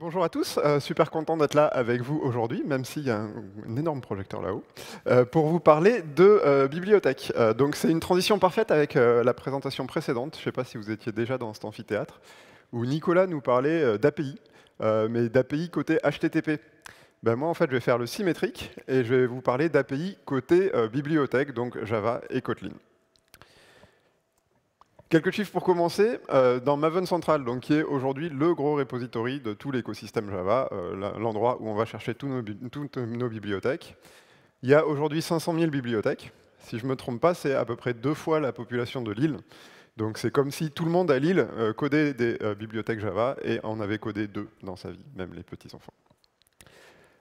Bonjour à tous, euh, super content d'être là avec vous aujourd'hui, même s'il y a un, énorme projecteur là-haut, euh, pour vous parler de euh, bibliothèque. donc c'est une transition parfaite avec la présentation précédente, je ne sais pas si vous étiez déjà dans cet amphithéâtre, où Nicolas nous parlait d'API, mais d'API côté HTTP. Ben moi en fait je vais faire le symétrique et je vais vous parler d'API côté bibliothèque, donc Java et Kotlin. Quelques chiffres pour commencer. Euh, dans Maven Central, donc, qui est aujourd'hui le gros repository de tout l'écosystème Java, euh, l'endroit où on va chercher toutes nos bibliothèques, il y a aujourd'hui 500 000 bibliothèques. Si je ne me trompe pas, c'est à peu près deux fois la population de Lille. Donc c'est comme si tout le monde à Lille euh, codait des bibliothèques Java et en avait codé deux dans sa vie, même les petits-enfants.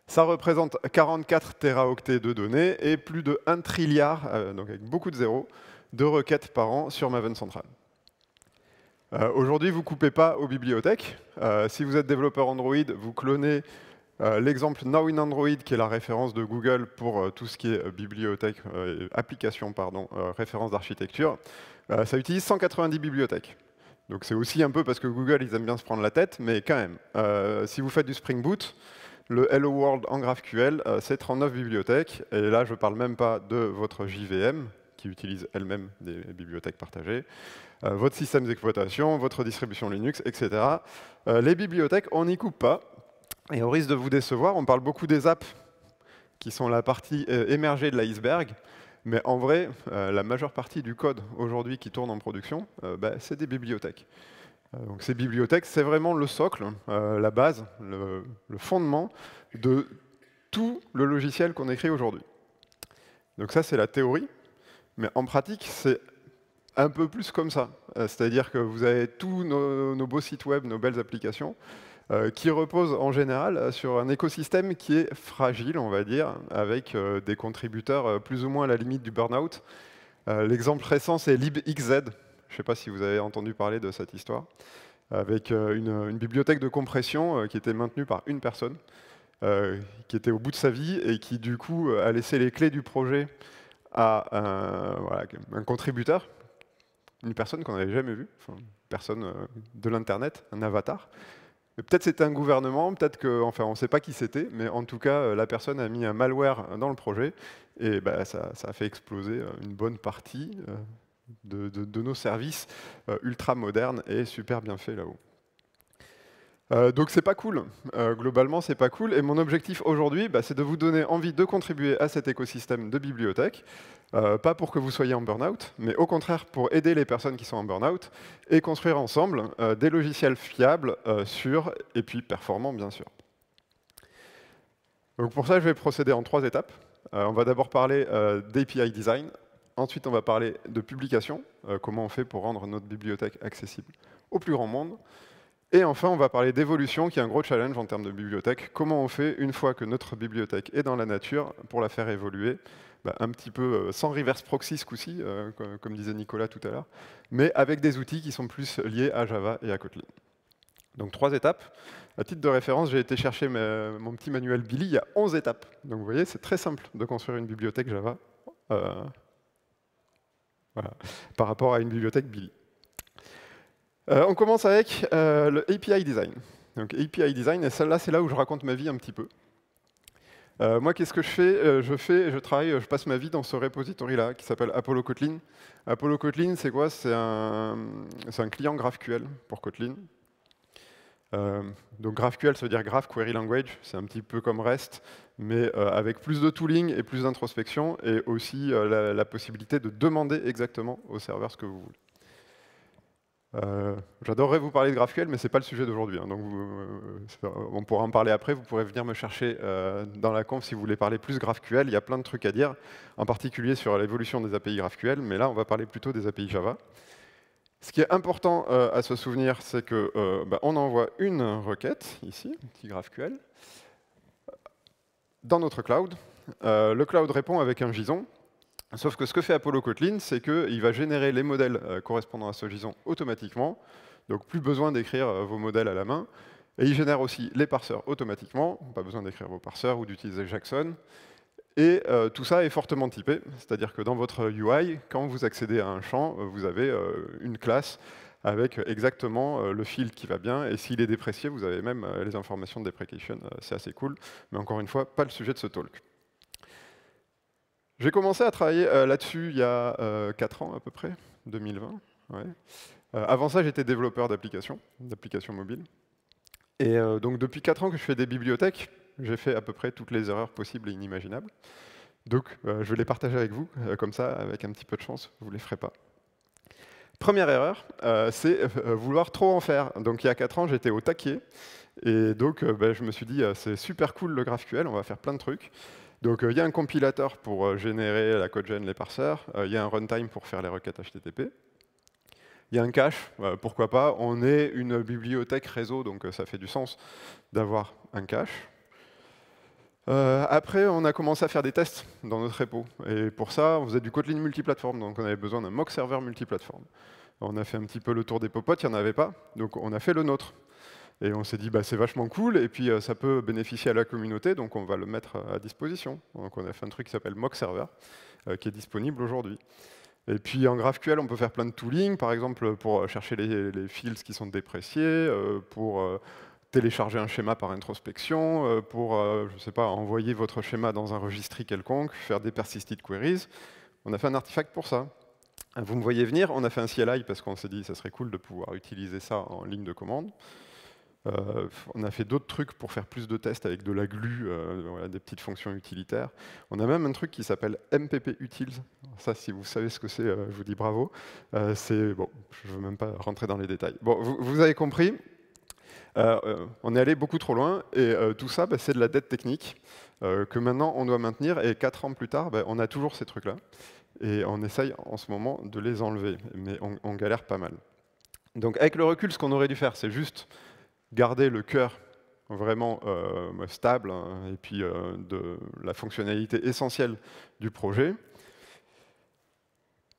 Ça représente 44 teraoctets de données et plus de 1 trilliard, donc avec beaucoup de zéros, de requêtes par an sur Maven Central. Euh, aujourd'hui, vous ne coupez pas aux bibliothèques. Euh, si vous êtes développeur Android, vous clonez euh, l'exemple Now in Android, qui est la référence de Google pour tout ce qui est bibliothèque, application, pardon, référence d'architecture. ça utilise 190 bibliothèques. Donc c'est aussi un peu parce que Google, ils aiment bien se prendre la tête, mais quand même, si vous faites du Spring Boot, le Hello World en GraphQL, c'est 39 bibliothèques. Et là, je ne parle même pas de votre JVM, qui utilisent elles-mêmes des bibliothèques partagées, euh, votre système d'exploitation, votre distribution Linux, etc. Euh, les bibliothèques, on n'y coupe pas. Et on risque de vous décevoir, on parle beaucoup des apps qui sont la partie euh, émergée de l'iceberg. Mais en vrai, la majeure partie du code aujourd'hui qui tourne en production, bah, c'est des bibliothèques. Donc ces bibliothèques, c'est vraiment le socle, la base, le, fondement de tout le logiciel qu'on écrit aujourd'hui. Donc ça, c'est la théorie. Mais en pratique, c'est un peu plus comme ça. Euh, c'est-à-dire que vous avez tous nos, beaux sites web, nos belles applications, euh, qui reposent en général euh, sur un écosystème qui est fragile, on va dire, avec des contributeurs plus ou moins à la limite du burn-out. L'exemple récent, c'est LibXZ. Je ne sais pas si vous avez entendu parler de cette histoire. Avec une, bibliothèque de compression qui était maintenue par une personne, qui était au bout de sa vie et qui, du coup, a laissé les clés du projet à un contributeur, une personne qu'on n'avait jamais vue, une personne euh, de l'Internet, un avatar. Peut-être c'était un gouvernement, peut-être que, on ne sait pas qui c'était, mais en tout cas, euh, la personne a mis un malware dans le projet et bah, ça, a fait exploser euh, une bonne partie de, de nos services ultra modernes et super bien faits là-haut. Euh, donc c'est pas cool. Euh, globalement, c'est pas cool. Et mon objectif aujourd'hui, bah, c'est de vous donner envie de contribuer à cet écosystème de bibliothèque. Euh, pas pour que vous soyez en burn-out, mais au contraire pour aider les personnes qui sont en burn-out et construire ensemble des logiciels fiables, sûrs et puis performants, bien sûr. Donc pour ça, je vais procéder en trois étapes. on va d'abord parler d'API design. Ensuite, on va parler de publication, comment on fait pour rendre notre bibliothèque accessible au plus grand monde. Et enfin, on va parler d'évolution, qui est un gros challenge en termes de bibliothèque. Comment on fait, une fois que notre bibliothèque est dans la nature, pour la faire évoluer bah, Un petit peu euh, sans reverse proxy ce coup-ci, euh, comme disait Nicolas tout à l'heure, mais avec des outils qui sont plus liés à Java et à Kotlin. Donc trois étapes. À titre de référence, j'ai été chercher mon petit manuel Billy, il y a 11 étapes. Donc vous voyez, c'est très simple de construire une bibliothèque Java euh, par rapport à une bibliothèque Billy. Euh, on commence avec euh, le API design. Donc API design, et celle-là, c'est là où je raconte ma vie un petit peu. Euh, moi, qu'est-ce que je fais Je fais, je travaille, je passe ma vie dans ce repository-là qui s'appelle Apollo Kotlin. Apollo Kotlin, c'est quoi C'est un, client GraphQL pour Kotlin. donc GraphQL, ça veut dire Graph Query Language. C'est un petit peu comme REST, mais avec plus de tooling et plus d'introspection, et aussi la possibilité de demander exactement au serveur ce que vous voulez. Euh, j'adorerais vous parler de GraphQL, mais ce n'est pas le sujet d'aujourd'hui. Hein, euh, on pourra en parler après. Vous pourrez venir me chercher euh, dans la conf si vous voulez parler plus GraphQL. Il y a plein de trucs à dire, en particulier sur l'évolution des API GraphQL, mais là, on va parler plutôt des API Java. Ce qui est important à se souvenir, c'est qu'on bah, envoie une requête, ici, petit GraphQL, dans notre cloud. le cloud répond avec un JSON, Sauf que ce que fait Apollo Kotlin, c'est qu'il va générer les modèles euh, correspondant à ce JSON automatiquement, donc plus besoin d'écrire euh, vos modèles à la main, et il génère aussi les parseurs automatiquement, pas besoin d'écrire vos parseurs ou d'utiliser Jackson, et euh, tout ça est fortement typé, c'est-à-dire que dans votre UI, quand vous accédez à un champ, vous avez une classe avec exactement le fil qui va bien, et s'il est déprécié, vous avez même les informations de deprecation, c'est assez cool, mais encore une fois, pas le sujet de ce talk. J'ai commencé à travailler euh, là-dessus il y a 4 euh, ans à peu près, 2020. Euh, avant ça, j'étais développeur d'applications, d'applications mobiles. Et donc depuis 4 ans que je fais des bibliothèques, j'ai fait à peu près toutes les erreurs possibles et inimaginables. Donc je vais les partager avec vous, comme ça, avec un petit peu de chance, vous ne les ferez pas. Première erreur, c'est vouloir trop en faire. Donc il y a 4 ans, j'étais au taquet, et donc ben, je me suis dit, c'est super cool le GraphQL, on va faire plein de trucs. Donc euh, il y a un compilateur pour euh, générer la code gen, les parseurs, euh, il y a un runtime pour faire les requêtes HTTP, il y a un cache, pourquoi pas, on est une bibliothèque réseau, donc ça fait du sens d'avoir un cache. après, on a commencé à faire des tests dans notre repo. Et pour ça, on faisait du Kotlin multiplateforme, donc on avait besoin d'un mock serveur multiplateforme. On a fait un petit peu le tour des popotes, il n'y en avait pas, donc on a fait le nôtre. Et on s'est dit, bah, c'est vachement cool, et puis euh, ça peut bénéficier à la communauté, donc on va le mettre à disposition. Donc on a fait un truc qui s'appelle Mock Server, euh, qui est disponible aujourd'hui. Et puis en GraphQL, on peut faire plein de tooling, par exemple pour euh, chercher les, les fields qui sont dépréciés, pour télécharger un schéma par introspection, pour, je sais pas, envoyer votre schéma dans un registry quelconque, faire des persisted queries. On a fait un artefact pour ça. Vous me voyez venir, on a fait un CLI parce qu'on s'est dit ça serait cool de pouvoir utiliser ça en ligne de commande. Euh, on a fait d'autres trucs pour faire plus de tests avec de la glu, euh, des petites fonctions utilitaires. On a même un truc qui s'appelle MPP Utils. Ça, si vous savez ce que c'est, euh, je vous dis bravo. c'est bon, je ne veux même pas rentrer dans les détails. Bon, vous, avez compris. on est allé beaucoup trop loin et tout ça, bah, c'est de la dette technique que maintenant on doit maintenir. Et quatre ans plus tard, bah, on a toujours ces trucs-là et on essaye en ce moment de les enlever, mais on galère pas mal. Donc avec le recul, ce qu'on aurait dû faire, c'est juste garder le cœur vraiment euh, stable hein, et puis euh, de la fonctionnalité essentielle du projet.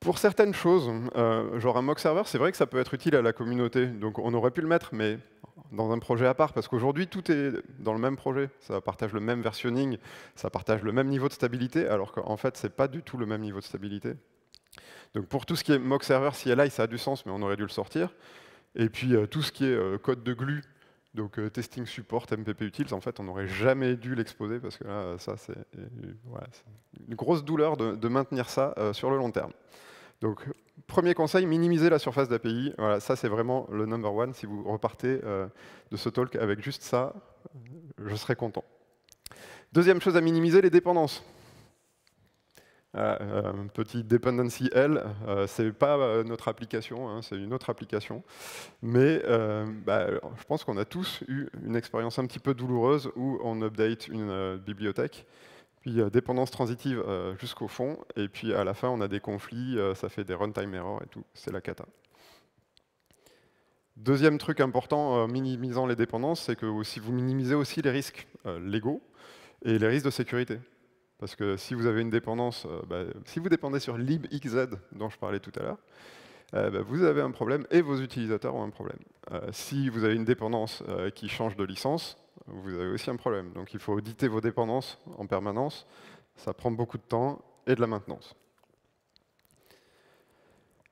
Pour certaines choses, euh, genre un mock server, c'est vrai que ça peut être utile à la communauté. Donc on aurait pu le mettre, mais dans un projet à part, parce qu'aujourd'hui tout est dans le même projet. Ça partage le même versionning, ça partage le même niveau de stabilité, alors qu'en fait c'est pas du tout le même niveau de stabilité. Donc pour tout ce qui est mock server, CLI, ça a du sens, mais on aurait dû le sortir. Et puis tout ce qui est code de glue, donc euh, testing support, MPP utiles, en fait, on n'aurait jamais dû l'exposer parce que là, ça, c'est une grosse douleur de, maintenir ça euh, sur le long terme. Donc, premier conseil, minimiser la surface d'API. Voilà, ça, c'est vraiment le number one. Si vous repartez euh, de ce talk avec juste ça, je serai content. Deuxième chose à minimiser, les dépendances. Ah, euh, petit dependency L, euh, c'est pas euh, notre application, hein, c'est une autre application. Mais euh, bah, je pense qu'on a tous eu une expérience un petit peu douloureuse où on update une bibliothèque, puis dépendance transitive jusqu'au fond, et puis à la fin on a des conflits, ça fait des runtime errors et tout, c'est la cata. Deuxième truc important, minimisant les dépendances, c'est que si vous minimisez aussi les risques légaux et les risques de sécurité. Parce que si vous avez une dépendance, euh, bah, si vous dépendez sur libxz dont je parlais tout à l'heure, euh, bah, vous avez un problème et vos utilisateurs ont un problème. Euh, si vous avez une dépendance qui change de licence, vous avez aussi un problème. Donc il faut auditer vos dépendances en permanence. Ça prend beaucoup de temps et de la maintenance.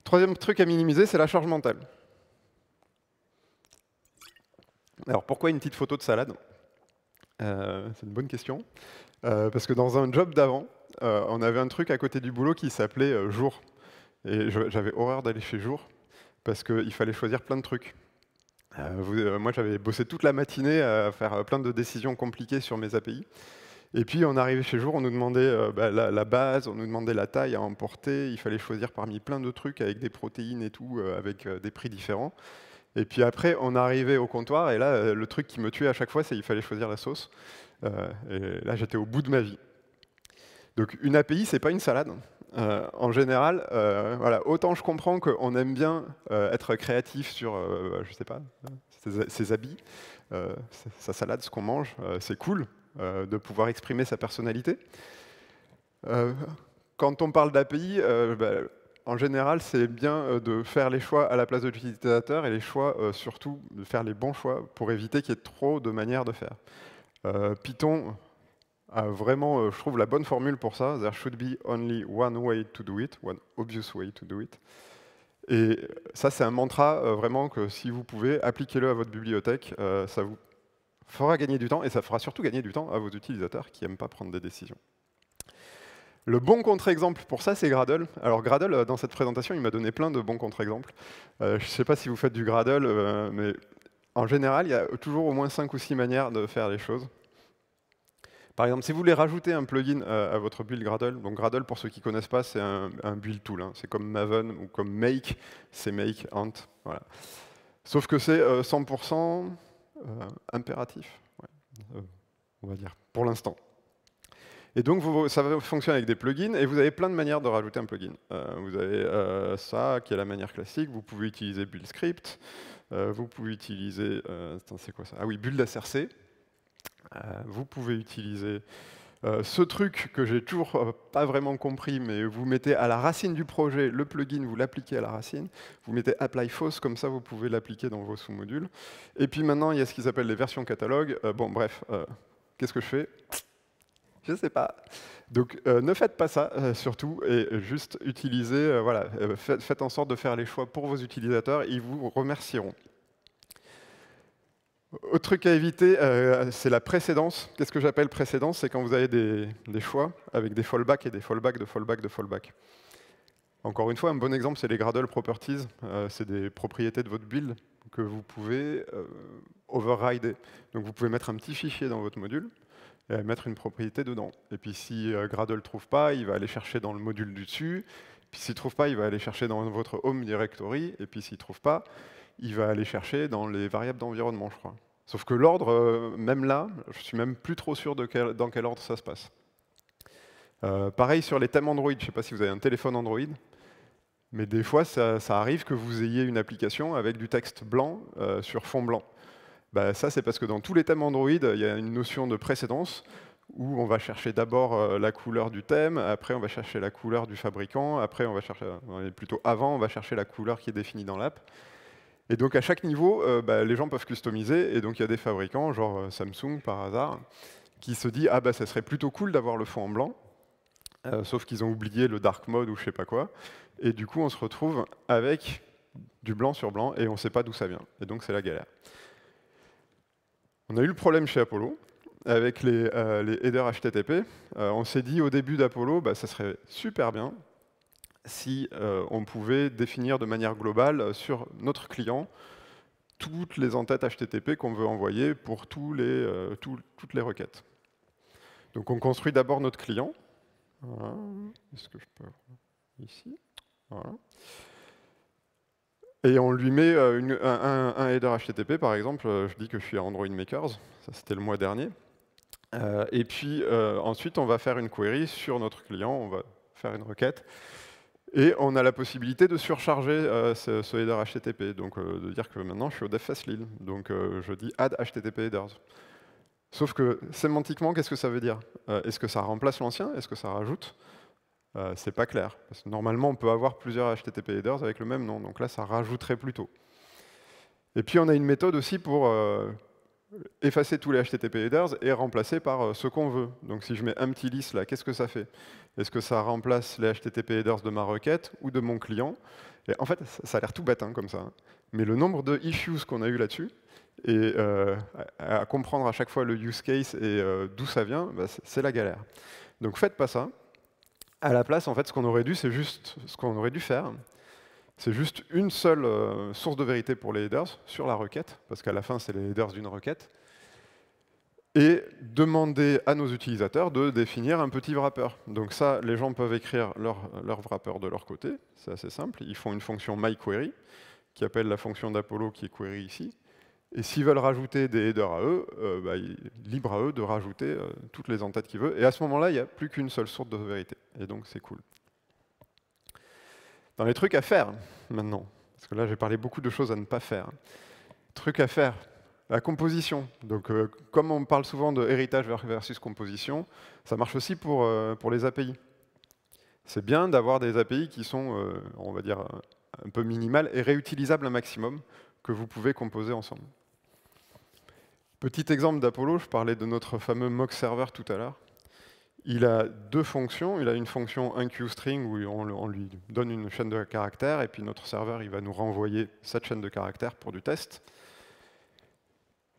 Troisième truc à minimiser, c'est la charge mentale. Alors pourquoi une petite photo de salade C'est une bonne question. Euh, parce que dans un job d'avant, euh, on avait un truc à côté du boulot qui s'appelait euh, jour. Et j'avais horreur d'aller chez jour parce qu'il fallait choisir plein de trucs. moi, j'avais bossé toute la matinée à faire plein de décisions compliquées sur mes API. Et puis, on arrivait chez jour, on nous demandait bah, la, base, on nous demandait la taille à emporter. Il fallait choisir parmi plein de trucs avec des protéines et tout, avec des prix différents. Et puis après, on arrivait au comptoir, et là, le truc qui me tuait à chaque fois, c'est qu'il fallait choisir la sauce. Euh, et là, j'étais au bout de ma vie. Donc une API, c'est pas une salade. Euh, en général, euh, autant je comprends qu'on aime bien être créatif sur, je sais pas, ses, habits, sa salade, ce qu'on mange, c'est cool de pouvoir exprimer sa personnalité. quand on parle d'API, ben, en général, c'est bien de faire les choix à la place de l'utilisateur et les choix, surtout, de faire les bons choix pour éviter qu'il y ait trop de manières de faire. Euh, Python a vraiment, euh, je trouve, la bonne formule pour ça. There should be only one way to do it, one obvious way to do it. Et ça, c'est un mantra euh, vraiment que si vous pouvez, appliquez-le à votre bibliothèque. ça vous fera gagner du temps et ça fera surtout gagner du temps à vos utilisateurs qui n'aiment pas prendre des décisions. Le bon contre-exemple pour ça, c'est Gradle. Alors Gradle, dans cette présentation, il m'a donné plein de bons contre-exemples. je ne sais pas si vous faites du Gradle, mais en général, il y a toujours au moins 5 ou 6 manières de faire les choses. Par exemple, si vous voulez rajouter un plugin euh, à, votre build Gradle, donc Gradle, pour ceux qui ne connaissent pas, c'est un, build tool. Hein. C'est comme Maven ou comme Make, c'est Make, Ant. Voilà. Sauf que c'est 100% euh, euh, impératif, on va dire, pour l'instant. Et donc, ça va fonctionner avec des plugins, et vous avez plein de manières de rajouter un plugin. vous avez ça, qui est la manière classique. Vous pouvez utiliser BuildScript. vous pouvez utiliser... c'est quoi ça Ah oui, Build BuildSRC. Euh, vous pouvez utiliser euh, ce truc que j'ai toujours euh, pas vraiment compris, mais vous mettez à la racine du projet le plugin, vous l'appliquez à la racine, vous mettez apply false, comme ça vous pouvez l'appliquer dans vos sous-modules. Et puis maintenant, il y a ce qu'ils appellent les versions catalogue. bon, bref, qu'est-ce que je fais je ne sais pas. Donc ne faites pas ça, surtout, et juste utilisez, voilà, faites en sorte de faire les choix pour vos utilisateurs, ils vous remercieront. Autre truc à éviter, euh, c'est la précédence. Qu'est-ce que j'appelle précédence C'est quand vous avez des, choix avec des fallbacks et des fallbacks de fallbacks de fallbacks. Encore une fois, un bon exemple, c'est les Gradle Properties. Euh, c'est des propriétés de votre build que vous pouvez euh, overrider. Donc vous pouvez mettre un petit fichier dans votre module et mettre une propriété dedans. Et puis si Gradle ne trouve pas, il va aller chercher dans le module du dessus. Puis s'il ne trouve pas, il va aller chercher dans votre home directory. Et puis s'il ne trouve pas, il va aller chercher dans les variables d'environnement, je crois. Sauf que l'ordre, euh, même là, je suis même plus trop sûr de dans quel ordre ça se passe. Euh, pareil sur les thèmes Android, je ne sais pas si vous avez un téléphone Android, mais des fois ça, arrive que vous ayez une application avec du texte blanc euh, sur fond blanc. Bah, ça c'est parce que dans tous les thèmes Android, il y a une notion de précédence où on va chercher d'abord la couleur du thème, après on va chercher la couleur du fabricant, après on va chercher, plutôt avant, on va chercher la couleur qui est définie dans l'app. Et donc à chaque niveau, euh, bah, les gens peuvent customiser, et donc il y a des fabricants, genre euh, Samsung par hasard, qui se disent « ah bah ça serait plutôt cool d'avoir le fond en blanc, euh, sauf qu'ils ont oublié le dark mode ou je sais pas quoi, et du coup on se retrouve avec du blanc sur blanc et on ne sait pas d'où ça vient, et donc c'est la galère. On a eu le problème chez Apollo avec les, headers HTTP. on s'est dit au début d'Apollo, bah, ça serait super bien si euh, on pouvait définir de manière globale euh, sur notre client toutes les entêtes HTTP qu'on veut envoyer pour euh, toutes les requêtes. Donc on construit d'abord notre client. Est-ce que je peux... Ici. Voilà. Et on lui met un, header HTTP, par exemple. Je dis que je suis à Android Makers, ça c'était le mois dernier. et puis ensuite, on va faire une query sur notre client, on va faire une requête. Et on a la possibilité de surcharger euh, ce, header HTTP, donc euh, de dire que maintenant je suis au DevFest Lille, donc euh, je dis add HTTP headers. Sauf que sémantiquement, qu'est-ce que ça veut dire Est-ce que ça remplace l'ancien Est-ce que ça rajoute C'est pas clair. normalement, on peut avoir plusieurs HTTP headers avec le même nom, donc là, ça rajouterait plutôt. Et puis, on a une méthode aussi pour effacer tous les HTTP headers et remplacer par euh, ce qu'on veut. Donc si je mets un petit list là, qu'est-ce que ça fait Est-ce que ça remplace les HTTP headers de ma requête ou de mon client En fait, ça a l'air tout bête hein, comme ça. Hein. Mais le nombre de issues qu'on a eu là-dessus, et euh, à, comprendre à chaque fois le use case et euh, d'où ça vient, bah, c'est la galère. Donc faites pas ça. À la place, en fait, ce qu'on aurait dû, c'est juste ce qu'on aurait dû faire, c'est juste une seule euh, source de vérité pour les headers sur la requête, parce qu'à la fin, c'est les headers d'une requête. Et demander à nos utilisateurs de définir un petit wrapper. Donc ça, les gens peuvent écrire leur, leur wrapper de leur côté, c'est assez simple. Ils font une fonction myQuery, qui appelle la fonction d'Apollo qui est query ici. Et s'ils veulent rajouter des headers à eux, euh, bah, libre à eux de rajouter euh, toutes les entêtes qu'ils veulent. Et à ce moment-là, il n'y a plus qu'une seule source de vérité. Et donc, c'est cool dans les trucs à faire maintenant, parce que là j'ai parlé beaucoup de choses à ne pas faire. Trucs à faire, la composition. Donc euh, comme on parle souvent de héritage versus composition, ça marche aussi pour, euh, pour les API. C'est bien d'avoir des API qui sont, euh, on va dire, un peu minimales et réutilisables un maximum que vous pouvez composer ensemble. Petit exemple d'Apollo, je parlais de notre fameux mock server tout à l'heure il a deux fonctions. Il a une fonction string où on, lui donne une chaîne de caractères et puis notre serveur il va nous renvoyer cette chaîne de caractères pour du test.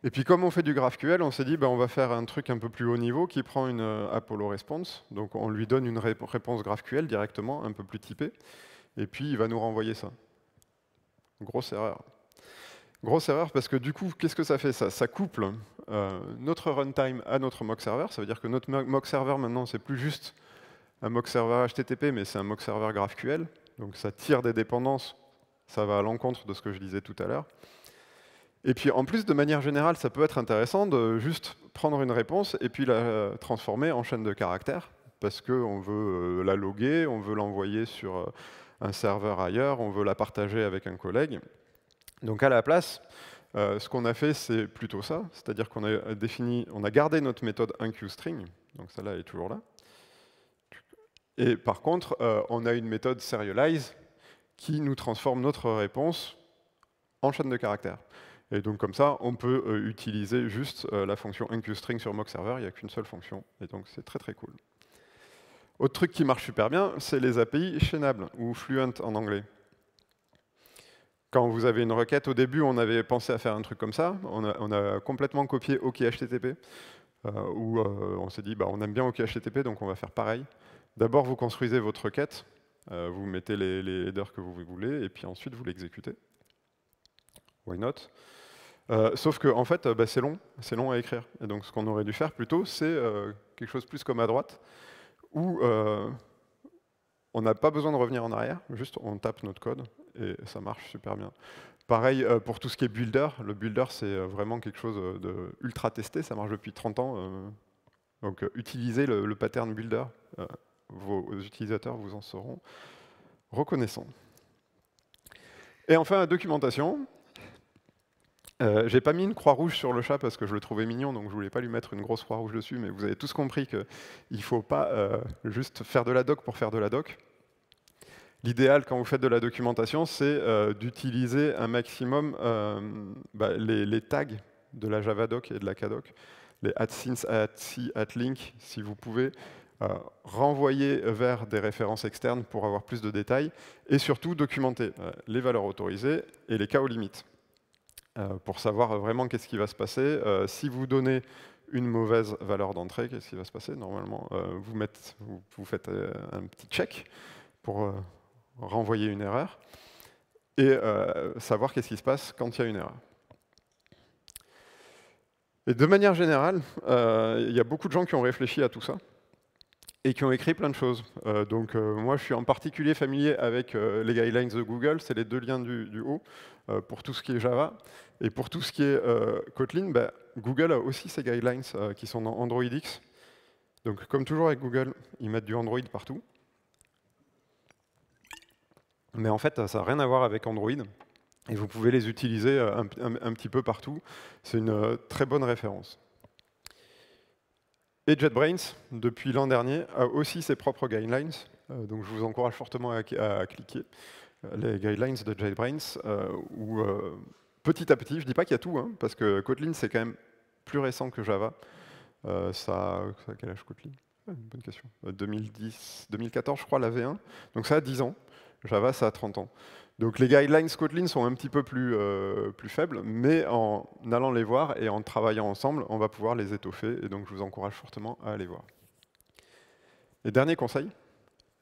Et puis comme on fait du GraphQL, on s'est dit ben, on va faire un truc un peu plus haut niveau qui prend une euh, Apollo response. Donc on lui donne une réponse GraphQL directement, un peu plus typée, et puis il va nous renvoyer ça. Grosse erreur. Grosse erreur parce que du coup, qu'est-ce que ça fait ça Ça couple euh, notre runtime à notre mock server. Ça veut dire que notre mock server, maintenant, c'est plus juste un mock server HTTP, mais c'est un mock server GraphQL. Donc ça tire des dépendances, ça va à l'encontre de ce que je disais tout à l'heure. Et puis en plus, de manière générale, ça peut être intéressant de juste prendre une réponse et puis la euh, transformer en chaîne de caractères, parce qu'on veut euh, la loguer, on veut l'envoyer sur un serveur ailleurs, on veut la partager avec un collègue. Donc à la place, euh, ce qu'on a fait, c'est plutôt ça, c'est-à-dire qu'on a euh, défini, on a gardé notre méthode InQString, donc celle-là est toujours là. Et par contre, euh, on a une méthode serialize qui nous transforme notre réponse en chaîne de caractères. Et donc comme ça, on peut utiliser juste la fonction InQString sur mock server, il n'y a qu'une seule fonction, et donc c'est très très cool. Autre truc qui marche super bien, c'est les API chaînables, ou Fluent en anglais quand vous avez une requête, au début, on avait pensé à faire un truc comme ça. On a, complètement copié OKHTTP euh, où euh, on s'est dit, bah, on aime bien OKHTTP donc on va faire pareil. D'abord, vous construisez votre requête, euh, vous mettez les, headers que vous voulez, et puis ensuite, vous l'exécutez. Why not Sauf que, en fait, bah, c'est long, c'est long à écrire. Et donc, ce qu'on aurait dû faire plutôt, c'est quelque chose plus comme à droite, où on n'a pas besoin de revenir en arrière, juste on tape notre code et ça marche super bien. Pareil euh, pour tout ce qui est builder. Le builder, c'est euh, vraiment quelque chose euh, de ultra testé. Ça marche depuis 30 ans. Donc, utilisez le, pattern builder. Vos utilisateurs vous en seront reconnaissants. Et enfin, la documentation. J'ai pas mis une croix rouge sur le chat parce que je le trouvais mignon, donc je voulais pas lui mettre une grosse croix rouge dessus, mais vous avez tous compris qu'il ne faut pas juste faire de la doc pour faire de la doc. L'idéal quand vous faites de la documentation, c'est euh, d'utiliser un maximum euh, bah, les, tags de la Javadoc et de la Kdoc, les AdSense, AdSee, @link, si vous pouvez, euh, renvoyer vers des références externes pour avoir plus de détails, et surtout documenter les valeurs autorisées et les cas aux limites, pour savoir vraiment qu'est-ce qui va se passer. si vous donnez une mauvaise valeur d'entrée, qu'est-ce qui va se passer Normalement, vous, mettez, vous, faites un petit check pour renvoyer une erreur et euh, savoir qu'est-ce qui se passe quand il y a une erreur. Et de manière générale, euh, il y a beaucoup de gens qui ont réfléchi à tout ça et qui ont écrit plein de choses. Euh, donc moi, je suis en particulier familier avec les guidelines de Google, c'est les deux liens du, haut, pour tout ce qui est Java. Et pour tout ce qui est Kotlin, ben, Google a aussi ses guidelines qui sont dans Android X. Donc comme toujours avec Google, ils mettent du Android partout mais en fait, ça n'a rien à voir avec Android. Et vous pouvez les utiliser euh, un, petit peu partout. C'est une euh, très bonne référence. Et JetBrains, depuis l'an dernier, a aussi ses propres guidelines. Euh, donc je vous encourage fortement à, cliquer les guidelines de JetBrains, petit à petit, je ne dis pas qu'il y a tout, hein, parce que Kotlin, c'est quand même plus récent que Java. ça, quel âge Kotlin Bonne question. 2010, 2014, je crois, la V1. Donc ça a 10 ans. Java, ça a 30 ans. Donc les guidelines Kotlin sont un petit peu plus, euh, plus faibles, mais en allant les voir et en travaillant ensemble, on va pouvoir les étoffer, et donc je vous encourage fortement à aller voir. Et dernier conseil,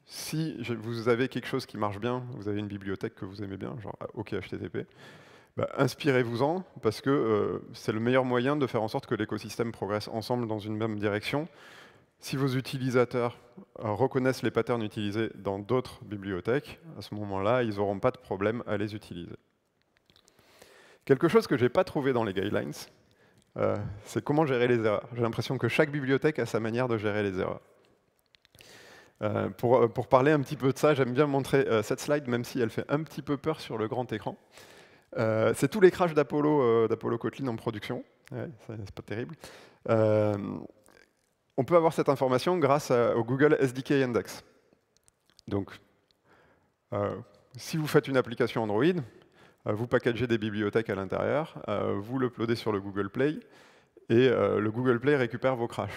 si vous avez quelque chose qui marche bien, vous avez une bibliothèque que vous aimez bien, genre ah, OK HTTP, bah, inspirez-vous-en, parce que euh, c'est le meilleur moyen de faire en sorte que l'écosystème progresse ensemble dans une même direction, si vos utilisateurs euh, reconnaissent les patterns utilisés dans d'autres bibliothèques, à ce moment-là, ils n'auront pas de problème à les utiliser. Quelque chose que je n'ai pas trouvé dans les guidelines, euh, c'est comment gérer les erreurs. J'ai l'impression que chaque bibliothèque a sa manière de gérer les erreurs. Euh, pour, parler un petit peu de ça, j'aime bien montrer cette slide, même si elle fait un petit peu peur sur le grand écran. c'est tous les crashs d'Apollo Kotlin en production. Ouais, c'est pas terrible on peut avoir cette information grâce au Google SDK Index. Donc, euh, si vous faites une application Android, euh, vous packagez des bibliothèques à l'intérieur, vous euh, vous l'uploadez sur le Google Play, et le Google Play récupère vos crashs.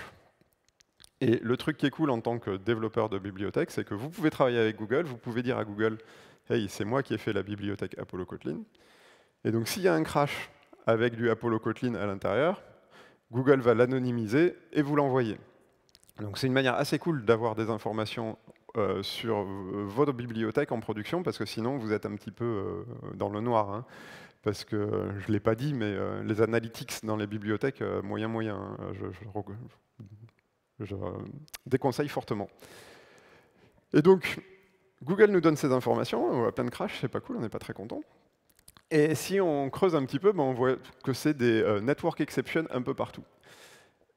Et le truc qui est cool en tant que développeur de bibliothèque, c'est que vous pouvez travailler avec Google, vous pouvez dire à Google, « Hey, c'est moi qui ai fait la bibliothèque Apollo Kotlin. » Et donc, s'il y a un crash avec du Apollo Kotlin à l'intérieur, Google va l'anonymiser et vous l'envoyer. Donc c'est une manière assez cool d'avoir des informations euh, sur votre bibliothèque en production, parce que sinon vous êtes un petit peu euh, dans le noir. Hein. parce que euh, je ne l'ai pas dit, mais les analytics dans les bibliothèques, moyen moyen, hein, je, déconseille fortement. Et donc, Google nous donne ces informations, à plein de crash, c'est pas cool, on n'est pas très content. Et si on creuse un petit peu, ben, on voit que c'est des network exceptions un peu partout.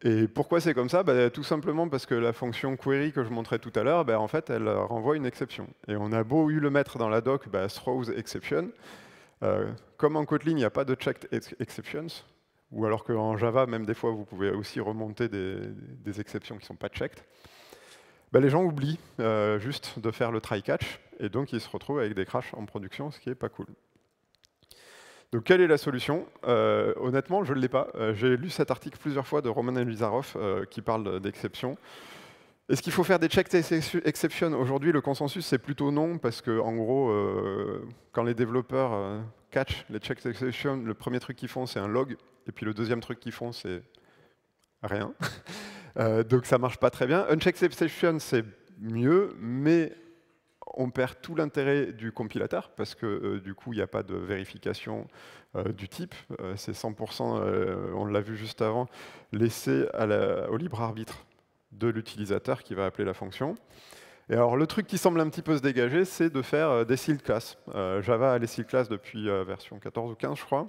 Et pourquoi c'est comme ça ben, Tout simplement parce que la fonction query que je montrais tout à l'heure, ben, en fait, elle euh, renvoie une exception. Et on a beau eu le mettre dans la doc, bah, throws exception. Euh, comme en Kotlin, il n'y a pas de checked exceptions, ou alors qu'en Java, même des fois, vous pouvez aussi remonter des, exceptions qui ne sont pas checked. les gens oublient euh, juste de faire le try-catch, et donc ils se retrouvent avec des crashs en production, ce qui n'est pas cool. Donc quelle est la solution euh, Honnêtement, je ne l'ai pas. Euh, j'ai lu cet article plusieurs fois de Roman Elizarov euh, qui parle d'exception. Est-ce qu'il faut faire des checks exceptions Aujourd'hui, le consensus, c'est plutôt non, parce que en gros, quand les développeurs catch les checks exceptions, le premier truc qu'ils font, c'est un log, et puis le deuxième truc qu'ils font, c'est rien. donc ça marche pas très bien. Unchecked exception, c'est mieux, mais on perd tout l'intérêt du compilateur parce que euh, du coup, il n'y a pas de vérification euh, du type. Euh, c'est 100%, on l'a vu juste avant, laissé au libre arbitre de l'utilisateur qui va appeler la fonction. Et alors, le truc qui semble un petit peu se dégager, c'est de faire des sealed classes. Java a les sealed classes depuis version 14 ou 15, je crois.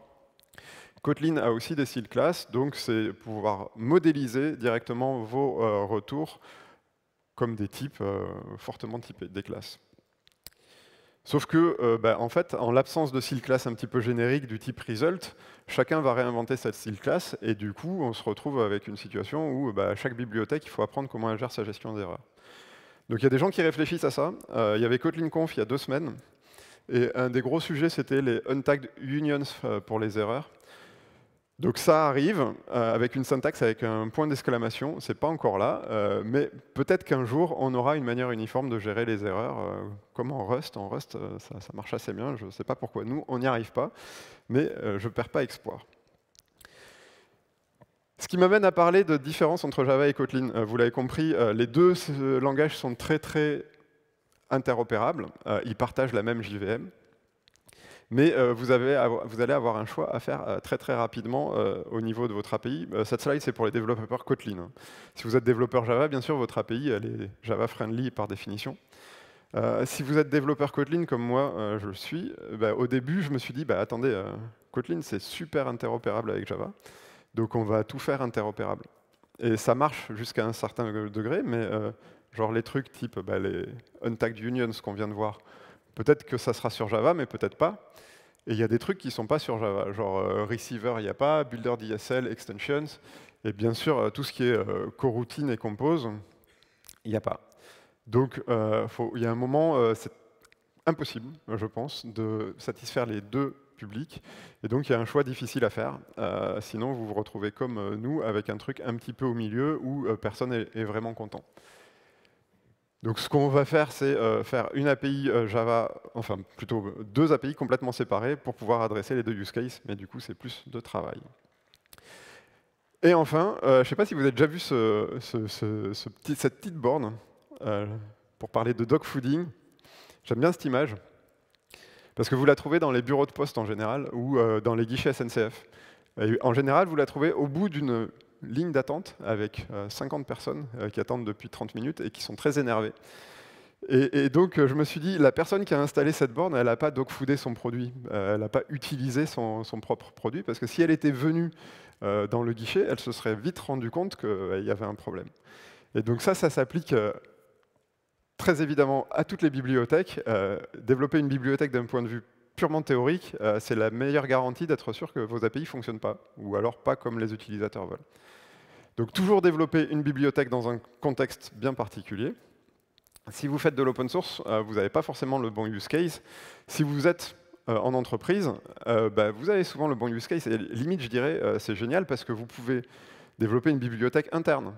Kotlin a aussi des sealed classes, donc c'est pouvoir modéliser directement vos retours comme des types euh, fortement typés, des classes. Sauf que, euh, bah, en fait, en l'absence de style class un petit peu générique du type result, chacun va réinventer cette style classe, et du coup, on se retrouve avec une situation où bah, à chaque bibliothèque, il faut apprendre comment elle gère sa gestion d'erreurs. Donc il y a des gens qui réfléchissent à ça. Euh, il y avait Conf il y a deux semaines, et un des gros sujets, c'était les untagged unions pour les erreurs. Donc ça arrive euh, avec une syntaxe avec un point d'exclamation, c'est pas encore là, euh, mais peut-être qu'un jour on aura une manière uniforme de gérer les erreurs, euh, comme en Rust. En Rust, ça, marche assez bien, je ne sais pas pourquoi nous, on n'y arrive pas, mais je ne perds pas espoir. Ce qui m'amène à parler de différence entre Java et Kotlin. vous l'avez compris, les deux langages sont très très interopérables, ils partagent la même JVM, mais euh, vous, allez avoir un choix à faire euh, très très rapidement euh, au niveau de votre API. cette slide, c'est pour les développeurs Kotlin. Hein. Si vous êtes développeur Java, bien sûr, votre API, elle est Java-friendly par définition. si vous êtes développeur Kotlin, comme moi, je le suis, bah, au début, je me suis dit, bah, attendez, Kotlin, c'est super interopérable avec Java, donc on va tout faire interopérable. Et ça marche jusqu'à un certain degré, mais genre les trucs type bah, les Untagged Unions qu'on vient de voir, Peut-être que ça sera sur Java, mais peut-être pas. Et il y a des trucs qui ne sont pas sur Java, genre euh, receiver, il n'y a pas, builder DSL, extensions, et bien sûr, euh, tout ce qui est euh, coroutine et compose, il n'y a pas. Donc, il y a un moment, c'est impossible, je pense, de satisfaire les deux publics, et donc il y a un choix difficile à faire. sinon, vous vous retrouvez comme nous, avec un truc un petit peu au milieu où personne n'est vraiment content. Donc ce qu'on va faire, c'est euh, faire une API euh, Java, enfin plutôt euh, deux API complètement séparées pour pouvoir adresser les deux use cases, mais du coup c'est plus de travail. Et enfin, je ne sais pas si vous avez déjà vu cette petite borne pour parler de dogfooding. J'aime bien cette image, parce que vous la trouvez dans les bureaux de poste en général ou dans les guichets SNCF. en général, vous la trouvez au bout d'une ligne d'attente avec 50 euh, personnes euh, qui attendent depuis 30 minutes et qui sont très énervées. Et, donc, euh, je me suis dit, la personne qui a installé cette borne, elle n'a pas dogfoodé son produit, elle n'a pas utilisé son, son, propre produit, parce que si elle était venue dans le guichet, elle se serait vite rendue compte qu'il y avait un problème. Et donc ça, ça s'applique très évidemment à toutes les bibliothèques. développer une bibliothèque d'un point de vue purement théorique, euh, c'est la meilleure garantie d'être sûr que vos API ne fonctionnent pas, ou alors pas comme les utilisateurs veulent. Donc toujours développer une bibliothèque dans un contexte bien particulier. Si vous faites de l'open source, euh, vous n'avez pas forcément le bon use case. Si vous êtes euh, en entreprise, bah, vous avez souvent le bon use case. Et limite, je dirais, c'est génial parce que vous pouvez développer une bibliothèque interne.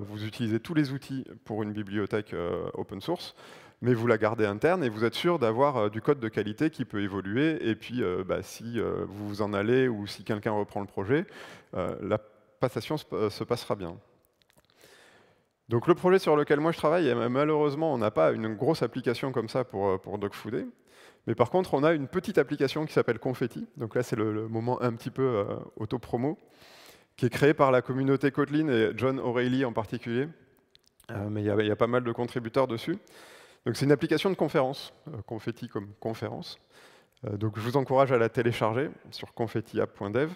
vous utilisez tous les outils pour une bibliothèque open source mais vous la gardez interne et vous êtes sûr d'avoir euh, du code de qualité qui peut évoluer. Et puis, euh, bah, si euh, vous vous en allez ou si quelqu'un reprend le projet, la passation se passera bien. Donc le projet sur lequel moi je travaille, eh ben, malheureusement, on n'a pas une grosse application comme ça pour, pour Mais par contre, on a une petite application qui s'appelle Confetti. Donc là, c'est le, moment un petit peu auto-promo, qui est créé par la communauté Kotlin et John O'Reilly en particulier. mais il y, a pas mal de contributeurs dessus. Donc c'est une application de conférence, euh, Confetti comme conférence. Euh, donc je vous encourage à la télécharger sur confetti.app.dev.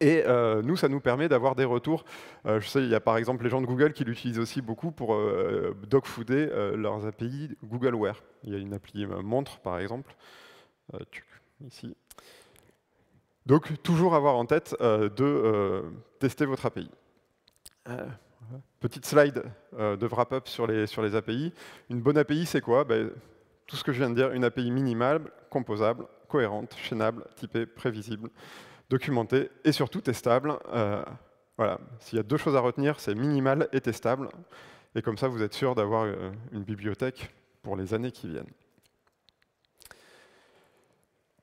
Et euh, nous, ça nous permet d'avoir des retours. je sais, il y a par exemple les gens de Google qui l'utilisent aussi beaucoup pour euh, dogfooder leurs API Googleware. Il y a une appli montre, par exemple, ici. Donc, toujours avoir en tête de tester votre API. Petite slide euh, de wrap-up sur les, sur les API. Une bonne API, c'est quoi ben, Tout ce que je viens de dire, une API minimale, composable, cohérente, chaînable, typée, prévisible, documentée et surtout testable. Euh, voilà. S'il y a deux choses à retenir, c'est minimal et testable. Et comme ça, vous êtes sûr d'avoir euh, une bibliothèque pour les années qui viennent.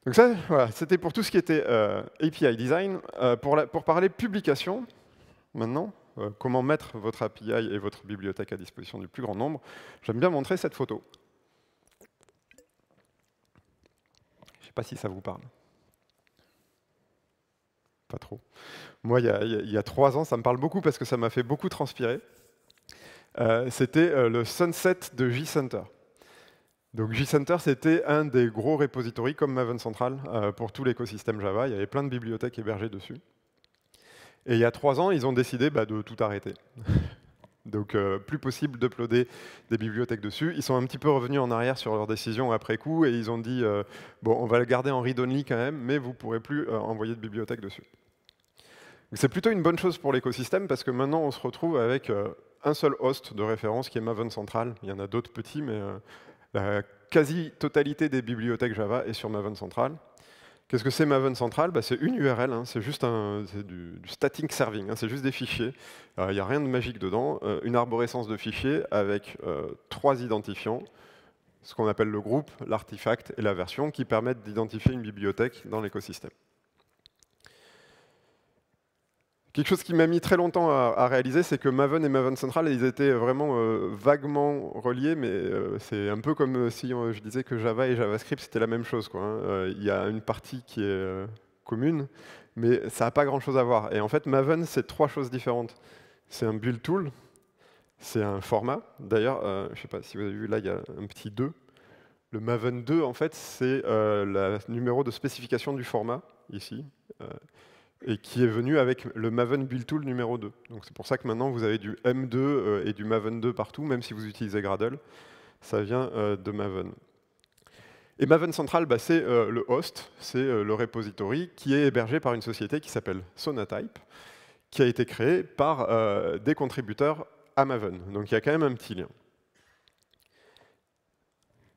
Donc ça, voilà, c'était pour tout ce qui était API design. pour parler publication, maintenant, euh, comment mettre votre API et votre bibliothèque à disposition du plus grand nombre, j'aime bien montrer cette photo. Je ne sais pas si ça vous parle. Pas trop. Moi, il y, a, trois ans, ça me parle beaucoup parce que ça m'a fait beaucoup transpirer. Euh, c'était euh, le sunset de JCenter. Donc JCenter, c'était un des gros repositories comme Maven Central pour tout l'écosystème Java. Il y avait plein de bibliothèques hébergées dessus. Et il y a trois ans, ils ont décidé bah, de tout arrêter. Donc euh, plus possible d'uploader des bibliothèques dessus. Ils sont un petit peu revenus en arrière sur leur décision après coup et ils ont dit euh, bon, on va le garder en read-only quand même, mais vous ne pourrez plus euh, envoyer de bibliothèque dessus. C'est plutôt une bonne chose pour l'écosystème parce que maintenant on se retrouve avec un seul host de référence qui est Maven Central. Il y en a d'autres petits, mais la quasi-totalité des bibliothèques Java est sur Maven Central. Qu'est-ce que c'est Maven Central bah, C'est une URL, hein. c'est juste du, static serving, hein. c'est juste des fichiers. Il euh, n'y a rien de magique dedans. Euh, une arborescence de fichiers avec euh, trois identifiants, ce qu'on appelle le groupe, l'artefact et la version, qui permettent d'identifier une bibliothèque dans l'écosystème. Quelque chose qui m'a mis très longtemps à, réaliser, c'est que Maven et Maven Central, ils étaient vraiment euh, vaguement reliés, mais euh, c'est un peu comme euh, si je disais que Java et JavaScript, c'était la même chose. Hein. Il y a une partie qui est commune, mais ça n'a pas grand-chose à voir. Et en fait, Maven, c'est trois choses différentes. C'est un build tool, c'est un format. D'ailleurs, je ne sais pas si vous avez vu, là, il y a un petit 2. Le Maven 2, en fait, c'est le numéro de spécification du format, ici et qui est venu avec le Maven Build Tool numéro 2. Donc c'est pour ça que maintenant vous avez du M2 euh, et du Maven 2 partout, même si vous utilisez Gradle, ça vient euh, de Maven. Et Maven Central, bah, c'est euh, le host, c'est le repository qui est hébergé par une société qui s'appelle Sonatype, qui a été créée par des contributeurs à Maven. Donc il y a quand même un petit lien.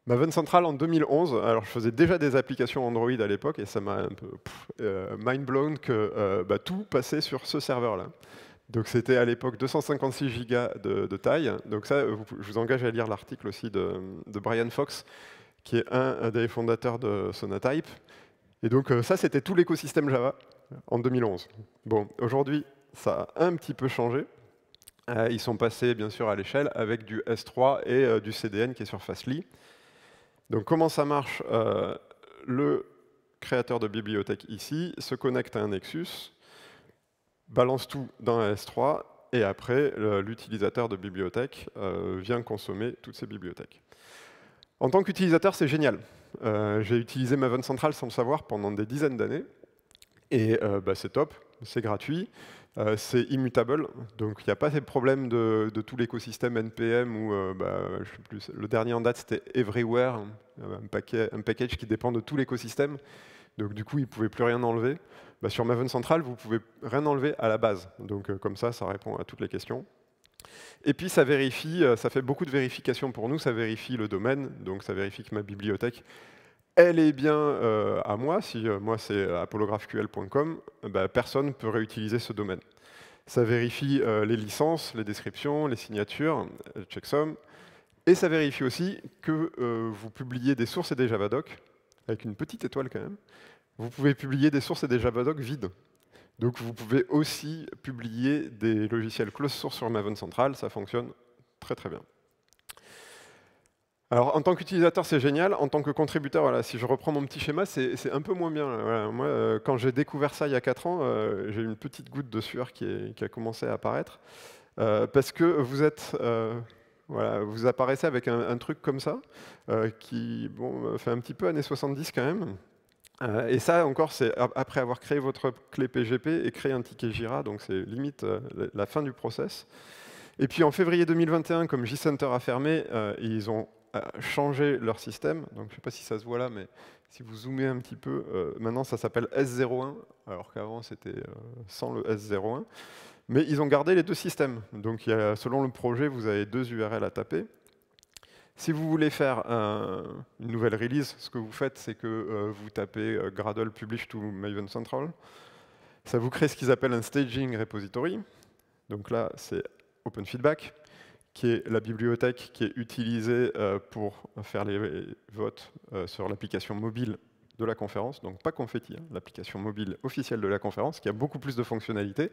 Ma Central en 2011, alors je faisais déjà des applications Android à l'époque et ça m'a un peu euh, mind blown que euh, bah, tout passait sur ce serveur-là. Donc c'était à l'époque 256 gigas de, taille. Donc ça, je vous engage à lire l'article aussi de, Brian Fox, qui est un des fondateurs de Sonatype. Et donc euh, ça, c'était tout l'écosystème Java en 2011. Bon, aujourd'hui, ça a un petit peu changé. ils sont passés bien sûr à l'échelle avec du S3 et du CDN qui est sur Fastly. Donc comment ça marche euh, Le créateur de bibliothèque ici se connecte à un Nexus, balance tout dans un S3, et après, l'utilisateur de bibliothèque euh, vient consommer toutes ces bibliothèques. En tant qu'utilisateur, c'est génial. Euh, j'ai utilisé Maven Central sans le savoir pendant des dizaines d'années, et bah, c'est top, c'est gratuit, euh, c'est immutable, donc il n'y a pas ces problèmes de, tout l'écosystème NPM où euh, bah, le dernier en date c'était Everywhere, euh, un, package qui dépend de tout l'écosystème. Donc du coup, il ne pouvaient plus rien enlever. Bah, sur Maven Central, vous pouvez rien enlever à la base. Donc comme ça, ça répond à toutes les questions. Et puis ça vérifie, ça fait beaucoup de vérifications pour nous, ça vérifie le domaine, donc ça vérifie que ma bibliothèque elle est bien euh, à moi, si euh, moi c'est apolographql.com, euh, bah, personne ne peut réutiliser ce domaine. Ça vérifie les licences, les descriptions, les signatures, le checksum, et ça vérifie aussi que vous publiez des sources et des javadocs, avec une petite étoile quand même, vous pouvez publier des sources et des javadocs vides. Donc vous pouvez aussi publier des logiciels close source sur Maven Central, ça fonctionne très très bien. Alors, en tant qu'utilisateur, c'est génial. En tant que contributeur, voilà, si je reprends mon petit schéma, c'est un peu moins bien. moi, euh, quand j'ai découvert ça il y a 4 ans, euh, j'ai eu une petite goutte de sueur qui, a commencé à apparaître. Euh, parce que vous êtes. Voilà, vous apparaissez avec un, truc comme ça, qui bon, fait un petit peu années 70 quand même. et ça encore, c'est après avoir créé votre clé PGP et créé un ticket Jira, donc c'est limite la fin du process. Et puis en février 2021, comme center a fermé, ils ont changer leur système. Donc, je ne sais pas si ça se voit là, mais si vous zoomez un petit peu, euh, maintenant ça s'appelle S01, alors qu'avant c'était euh, sans le S01. Mais ils ont gardé les deux systèmes. Donc, selon le projet, vous avez deux URL à taper. Si vous voulez faire une nouvelle release, ce que vous faites, c'est que euh, vous tapez Gradle publish to Maven Central. Ça vous crée ce qu'ils appellent un staging repository. Donc là, c'est Open Feedback qui est la bibliothèque qui est utilisée euh, pour faire les votes euh, sur l'application mobile de la conférence, donc pas Confetti, hein, l'application mobile officielle de la conférence, qui a beaucoup plus de fonctionnalités,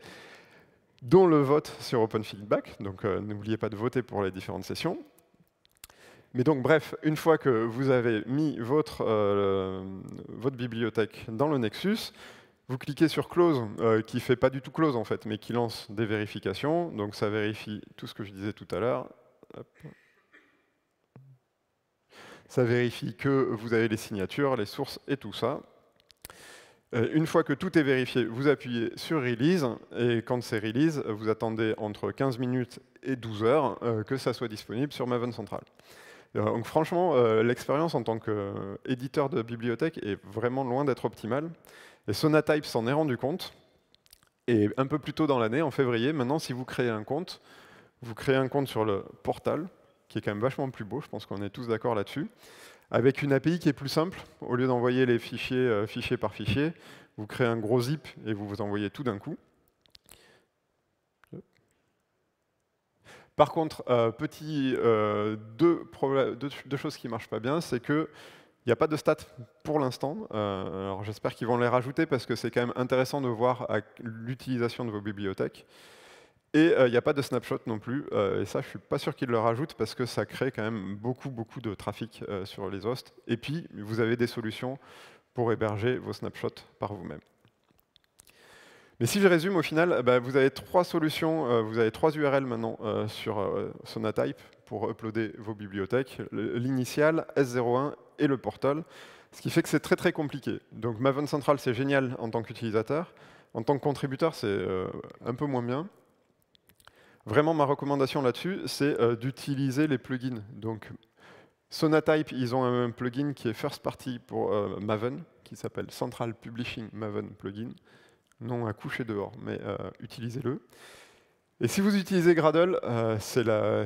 dont le vote sur Open Feedback, donc euh, n'oubliez pas de voter pour les différentes sessions. Mais donc bref, une fois que vous avez mis votre, votre bibliothèque dans le Nexus, vous cliquez sur close, euh, qui ne fait pas du tout close en fait, mais qui lance des vérifications. Donc ça vérifie tout ce que je disais tout à l'heure. Ça vérifie que vous avez les signatures, les sources et tout ça. Euh, une fois que tout est vérifié, vous appuyez sur Release, et quand c'est Release, vous attendez entre 15 minutes et 12 heures euh, que ça soit disponible sur Maven Central. Donc franchement, l'expérience en tant qu'éditeur de bibliothèque est vraiment loin d'être optimale. Et Sonatype s'en est rendu compte. Et un peu plus tôt dans l'année, en février, maintenant, si vous créez un compte, vous créez un compte sur le portal, qui est quand même vachement plus beau, je pense qu'on est tous d'accord là-dessus, avec une API qui est plus simple. Au lieu d'envoyer les fichiers euh, fichier par fichier, vous créez un gros zip et vous vous envoyez tout d'un coup. Par contre, euh, petit, euh, deux, deux, choses qui ne marchent pas bien, c'est que il n'y a pas de stats pour l'instant. Euh, alors j'espère qu'ils vont les rajouter parce que c'est quand même intéressant de voir l'utilisation de vos bibliothèques. Et euh, il n'y a pas de snapshot non plus. Euh, et ça, je ne suis pas sûr qu'ils le rajoutent parce que ça crée quand même beaucoup, beaucoup de trafic sur les hosts. Et puis, vous avez des solutions pour héberger vos snapshots par vous-même. Mais si je résume, au final, bah, vous avez trois solutions, euh, vous avez trois URL maintenant euh, sur euh, Sonatype pour uploader vos bibliothèques, l'initial, S01 et le portal, ce qui fait que c'est très très compliqué. Donc Maven Central, c'est génial en tant qu'utilisateur, en tant que contributeur, c'est un peu moins bien. Vraiment, ma recommandation là-dessus, c'est d'utiliser les plugins. Donc Sonatype, ils ont un plugin qui est first party pour Maven, qui s'appelle Central Publishing Maven Plugin non à coucher dehors, mais euh, utilisez-le. Et si vous utilisez Gradle, euh, c'est la,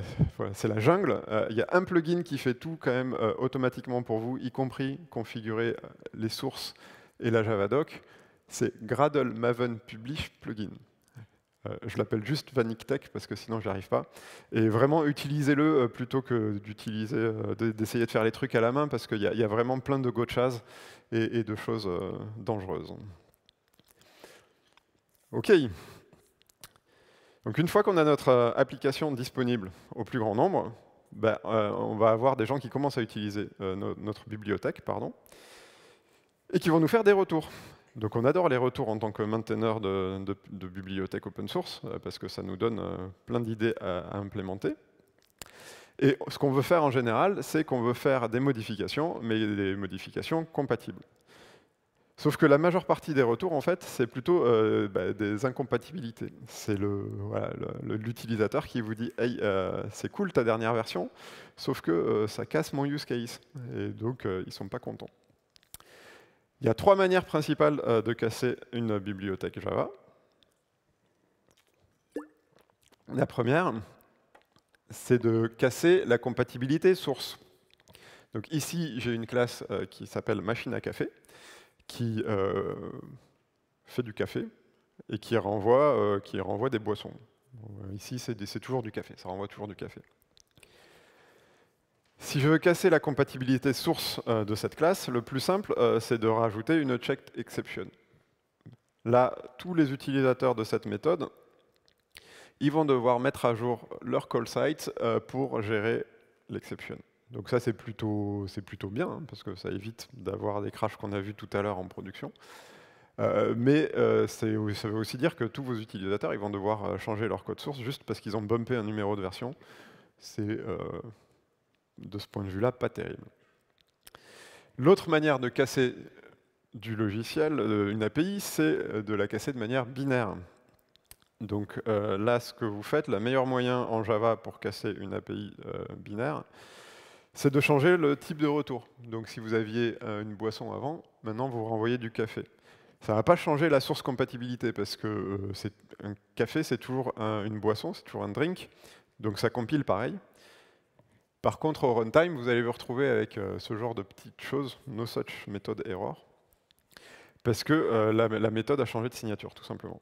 jungle. Euh, il y a un plugin qui fait tout quand même automatiquement pour vous, y compris configurer les sources et la Java doc. C'est Gradle Maven Publish Plugin. je l'appelle juste Vanic Tech parce que sinon j'arrive pas. Et vraiment utilisez-le plutôt que d'essayer de faire les trucs à la main parce qu'il y, a vraiment plein de gochas et de choses dangereuses. OK. Donc une fois qu'on a notre euh, application disponible au plus grand nombre, ben, euh, on va avoir des gens qui commencent à utiliser euh, notre bibliothèque pardon, et qui vont nous faire des retours. Donc on adore les retours en tant que mainteneur de, bibliothèques bibliothèque open source, parce que ça nous donne plein d'idées à, implémenter. Et ce qu'on veut faire en général, c'est qu'on veut faire des modifications, mais des modifications compatibles. Sauf que la majeure partie des retours, en fait, c'est plutôt euh, bah, des incompatibilités. C'est l'utilisateur qui vous dit Hey, euh, c'est cool ta dernière version, sauf que euh, ça casse mon use case. Et donc, ils ne sont pas contents. Il y a trois manières principales de casser une bibliothèque Java. La première, c'est de casser la compatibilité source. Donc ici, j'ai une classe qui s'appelle machine à café, qui euh, fait du café et qui renvoie, euh, qui renvoie des boissons. Euh, ici, c'est toujours du café, ça renvoie toujours du café. Si je veux casser la compatibilité source de cette classe, le plus simple, c'est de rajouter une checked exception. Là, tous les utilisateurs de cette méthode, ils vont devoir mettre à jour leur call site pour gérer l'exception. Donc ça, c'est plutôt, plutôt bien, hein, parce que ça évite d'avoir des crashs qu'on a vus tout à l'heure en production. Euh, mais euh, ça veut aussi dire que tous vos utilisateurs, ils vont devoir euh, changer leur code source juste parce qu'ils ont bumpé un numéro de version. C'est, de ce point de vue-là, pas terrible. L'autre manière de casser du logiciel, une API, c'est de la casser de manière binaire. Donc là, ce que vous faites, le meilleur moyen en Java pour casser une API binaire, c'est de changer le type de retour. Donc si vous aviez euh, une boisson avant, maintenant vous renvoyez du café. Ça ne va pas changer la source compatibilité parce que euh, un café, c'est toujours une boisson, c'est toujours un drink, donc ça compile pareil. Par contre, au runtime, vous allez vous retrouver avec euh, ce genre de petites choses, no such method error, parce que la méthode a changé de signature, tout simplement.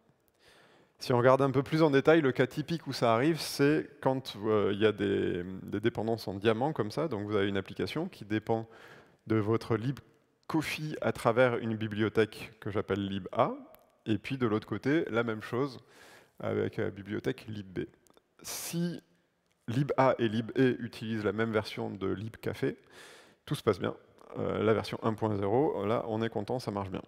Si on regarde un peu plus en détail, le cas typique où ça arrive, c'est quand euh, il y a des, dépendances en diamant comme ça, donc vous avez une application qui dépend de votre libcoffee à travers une bibliothèque que j'appelle libA, et puis de l'autre côté, la même chose avec la bibliothèque libB. Si libA et libE utilisent la même version de libcafé, tout se passe bien. Euh, la version 1.0, là on est content, ça marche bien.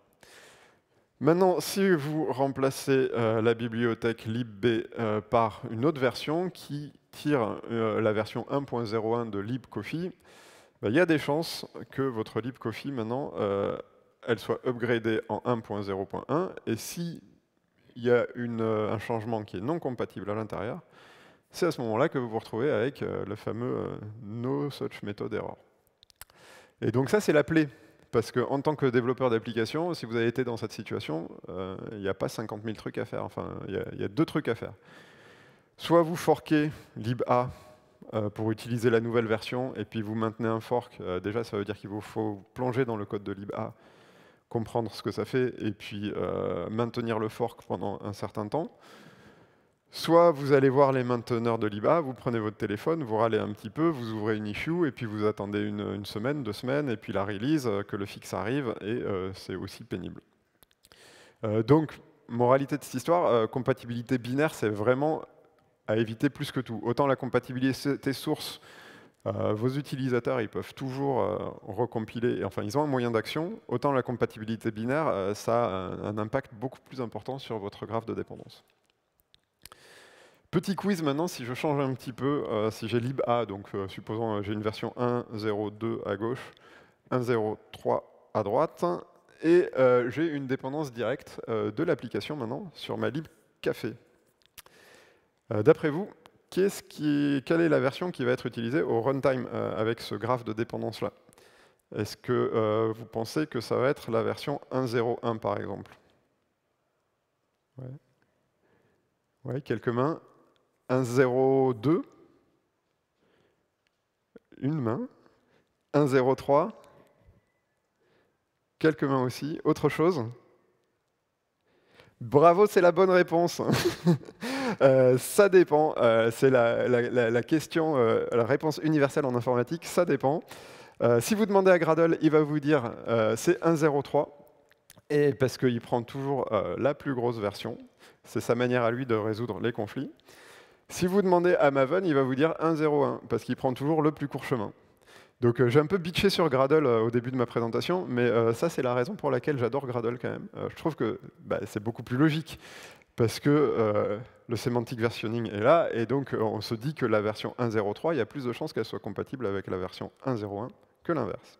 Maintenant, si vous remplacez euh, la bibliothèque libB euh, par une autre version qui tire euh, la version 1.01 de libcoffee, bah, il y a des chances que votre libcoffee, maintenant, elle soit upgradée en 1.0.1. Et si il y a un changement qui est non compatible à l'intérieur, c'est à ce moment-là que vous vous retrouvez avec le fameux no such method error. Et donc ça, c'est la plaie parce qu'en tant que développeur d'application, si vous avez été dans cette situation, euh, il n'y a pas 50 000 trucs à faire. Enfin, il y, a deux trucs à faire. Soit vous forquez libA euh, pour utiliser la nouvelle version, et puis vous maintenez un fork. Euh, déjà, ça veut dire qu'il vous faut plonger dans le code de libA, comprendre ce que ça fait, et puis maintenir le fork pendant un certain temps. Soit vous allez voir les mainteneurs de l'IBA, vous prenez votre téléphone, vous râlez un petit peu, vous ouvrez une issue, et puis vous attendez une, semaine, deux semaines, et puis la release, euh, que le fixe arrive, et euh, c'est aussi pénible. Euh, donc, moralité de cette histoire, compatibilité binaire, c'est vraiment à éviter plus que tout. Autant la compatibilité source, vos utilisateurs, ils peuvent toujours recompiler, enfin ils ont un moyen d'action, autant la compatibilité binaire, ça a un impact beaucoup plus important sur votre graphe de dépendance. Petit quiz maintenant, si je change un petit peu, euh, si j'ai a donc euh, supposons euh, j'ai une version 1.0.2 à gauche, 1.0.3 à droite, et j'ai une dépendance directe de l'application maintenant sur ma lib café. D'après vous, qui, quelle est la version qui va être utilisée au runtime avec ce graphe de dépendance-là Est-ce que vous pensez que ça va être la version 1.0.1 par exemple ouais. Ouais, quelques mains. 1, 0, une main, 1, 0, quelques mains aussi, autre chose Bravo, c'est la bonne réponse. Euh, ça dépend, euh, c'est la, question, euh, la réponse universelle en informatique, ça dépend. si vous demandez à Gradle, il va vous dire c'est 1.03, et parce qu'il prend toujours la plus grosse version, c'est sa manière à lui de résoudre les conflits. Si vous demandez à Maven, il va vous dire 101, parce qu'il prend toujours le plus court chemin. Donc euh, j'ai un peu bitché sur Gradle euh, au début de ma présentation, mais euh, ça c'est la raison pour laquelle j'adore Gradle quand même. je trouve que bah, c'est beaucoup plus logique, parce que le semantic versioning est là, et donc on se dit que la version 1.0.3, il y a plus de chances qu'elle soit compatible avec la version 1.0.1 que l'inverse.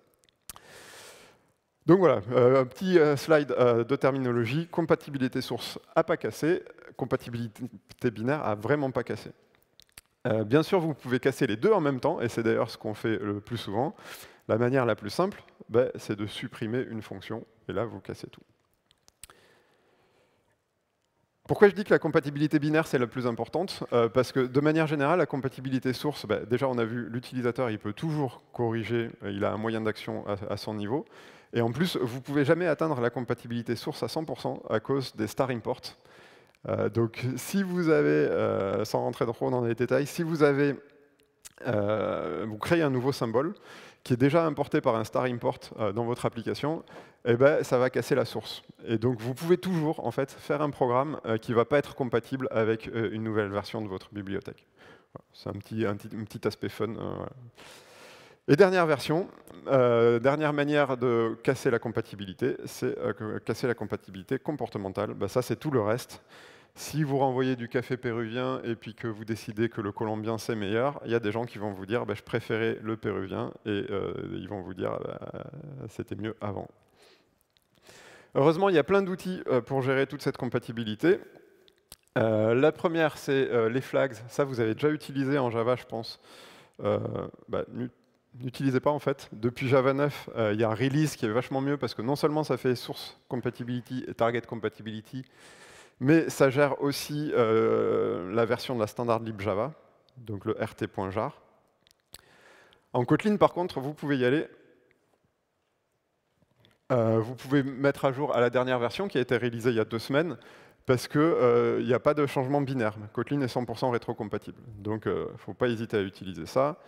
Donc voilà, euh, un petit euh, slide euh, de terminologie. Compatibilité source à pas cassé, compatibilité binaire a vraiment pas cassé. bien sûr, vous pouvez casser les deux en même temps, et c'est d'ailleurs ce qu'on fait le plus souvent. La manière la plus simple, ben, c'est de supprimer une fonction, et là, vous cassez tout. Pourquoi je dis que la compatibilité binaire, c'est la plus importante Parce que de manière générale, la compatibilité source, ben, déjà on a vu, l'utilisateur, il peut toujours corriger, il a un moyen d'action à, son niveau. Et en plus, vous ne pouvez jamais atteindre la compatibilité source à 100% à cause des star imports. Euh, donc, si vous avez, euh, sans rentrer trop dans les détails, si vous avez, euh, vous créez un nouveau symbole qui est déjà importé par un star import dans votre application, eh ben, ça va casser la source. Et donc, vous pouvez toujours, en fait, faire un programme qui ne va pas être compatible avec une nouvelle version de votre bibliothèque. C'est un petit, un, petit, aspect fun. Et dernière version, euh, dernière manière de casser la compatibilité, c'est euh, casser la compatibilité comportementale. Bah, ça, c'est tout le reste. Si vous renvoyez du café péruvien et puis que vous décidez que le colombien c'est meilleur, il y a des gens qui vont vous dire bah, je préférais le péruvien et euh, ils vont vous dire bah, c'était mieux avant. Heureusement, il y a plein d'outils pour gérer toute cette compatibilité. la première, c'est les flags. Ça, vous avez déjà utilisé en Java, je pense n'utilisez pas en fait. Depuis Java 9, euh, il y a Release qui est vachement mieux parce que non seulement ça fait source compatibility et target compatibility, mais ça gère aussi euh, la version de la standard lib Java, donc le rt.jar. En Kotlin, par contre, vous pouvez y aller. Euh, vous pouvez mettre à jour à la dernière version qui a été réalisée il y a deux semaines parce qu'il n'y a pas de changement binaire. Kotlin est 100% rétrocompatible, donc il ne faut pas hésiter à utiliser ça.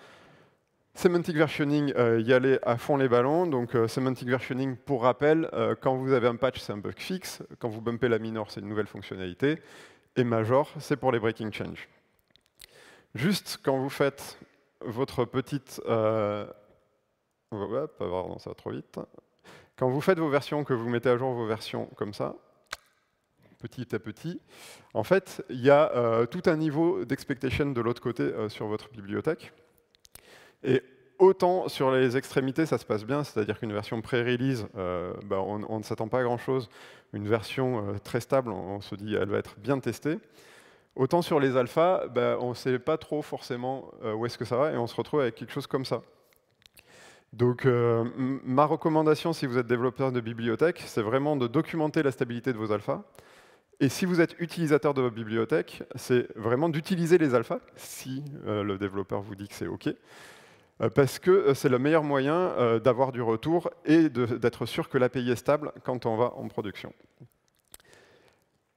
Semantic versioning, euh, y aller à fond les ballons. Donc, euh, semantic versioning, pour rappel, euh, quand vous avez un patch, c'est un bug fixe. Quand vous bumpez la minor, c'est une nouvelle fonctionnalité. Et major, c'est pour les breaking changes. Juste quand vous faites votre petite... voir pardon, ça va trop vite. Quand vous faites vos versions, que vous mettez à jour vos versions comme ça, petit à petit, en fait, il y a tout un niveau d'expectation de l'autre côté sur votre bibliothèque. Et autant sur les extrémités, ça se passe bien, c'est-à-dire qu'une version pré-release, euh, bah, on, ne s'attend pas à grand-chose. Une version euh, très stable, on, se dit elle va être bien testée. Autant sur les alphas, bah, on ne sait pas trop forcément euh, où est-ce que ça va, et on se retrouve avec quelque chose comme ça. Donc ma recommandation, si vous êtes développeur de bibliothèque, c'est vraiment de documenter la stabilité de vos alphas. Et si vous êtes utilisateur de votre bibliothèque, c'est vraiment d'utiliser les alphas, si le développeur vous dit que c'est OK. Euh, parce que euh, c'est le meilleur moyen euh, d'avoir du retour et d'être sûr que l'API est stable quand on va en production.